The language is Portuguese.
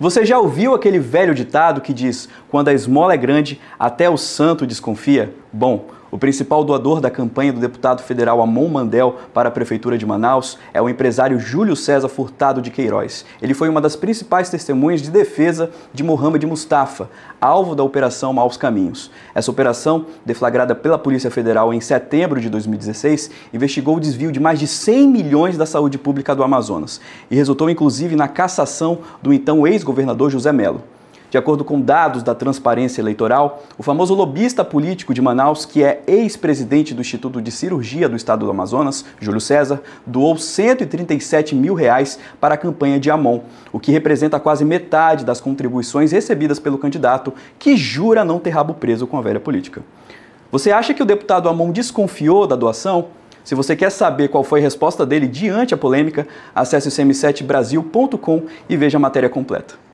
Você já ouviu aquele velho ditado que diz: quando a esmola é grande, até o santo desconfia? Bom, o principal doador da campanha do deputado federal Amon Mandel para a Prefeitura de Manaus é o empresário Júlio César Furtado de Queiroz. Ele foi uma das principais testemunhas de defesa de Mohamed Mustafa, alvo da Operação Maus Caminhos. Essa operação, deflagrada pela Polícia Federal em setembro de 2016, investigou o desvio de mais de 100 milhões da saúde pública do Amazonas e resultou inclusive na cassação do então ex-governador José Melo. De acordo com dados da Transparência Eleitoral, o famoso lobista político de Manaus, que é ex-presidente do Instituto de Cirurgia do Estado do Amazonas, Júlio César, doou 137 mil reais para a campanha de Amon, o que representa quase metade das contribuições recebidas pelo candidato, que jura não ter rabo preso com a velha política. Você acha que o deputado Amon desconfiou da doação? Se você quer saber qual foi a resposta dele diante a polêmica, acesse o cm7brasil.com e veja a matéria completa.